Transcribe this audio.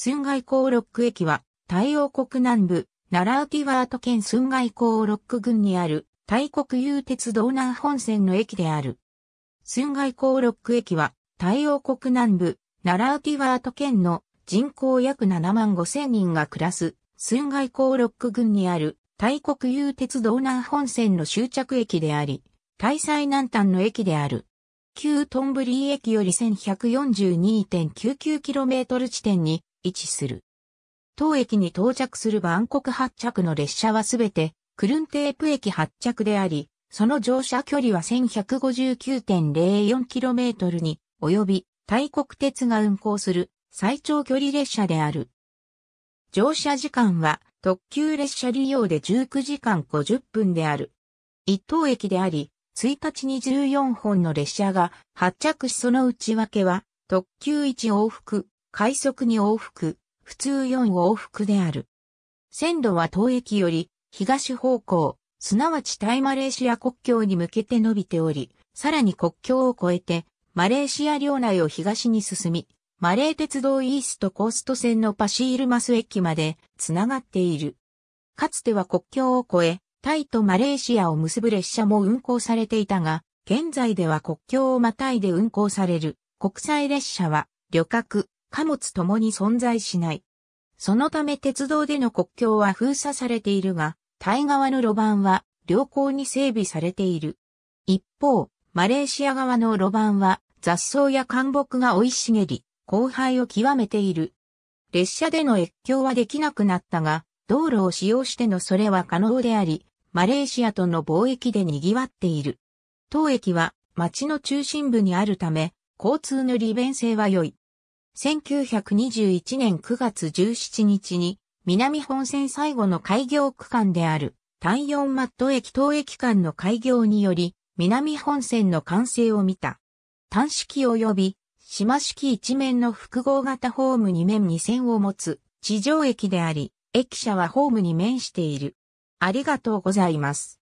寸外港ロック駅は、太陽王国南部、ナラーティワート県寸外港ロック郡にある、大国有鉄道南本線の駅である。寸外港ロック駅は、太陽王国南部、ナラーティワート県の人口約7万5千人が暮らす、寸外港ロック郡にある、大国有鉄道南本線の終着駅であり、大西南端の駅である。旧トンブリー駅より 1142.99km 地点に位置する。当駅に到着するバンコク発着の列車はすべて、クルンテープ駅発着であり、その乗車距離は 1159.04km に及び、タ国鉄が運行する最長距離列車である。乗車時間は特急列車利用で19時間50分である。一等駅であり、1日に14本の列車が発着しその内訳は特急1往復、快速に往復、普通4往復である。線路は東駅より東方向、すなわち対マレーシア国境に向けて伸びており、さらに国境を越えて、マレーシア領内を東に進み、マレー鉄道イーストコースト線のパシールマス駅までつながっている。かつては国境を越え、タイとマレーシアを結ぶ列車も運行されていたが、現在では国境をまたいで運行される国際列車は旅客、貨物ともに存在しない。そのため鉄道での国境は封鎖されているが、タイ側の路盤は良好に整備されている。一方、マレーシア側の路盤は雑草や干木が生い茂り、荒廃を極めている。列車での越境はできなくなったが、道路を使用してのそれは可能であり、マレーシアとの貿易で賑わっている。当駅は街の中心部にあるため、交通の利便性は良い。1921年9月17日に、南本線最後の開業区間である、単四マット駅等駅間の開業により、南本線の完成を見た。単式及び、島式一面の複合型ホーム2面2線を持つ地上駅であり、駅舎はホームに面している。ありがとうございます。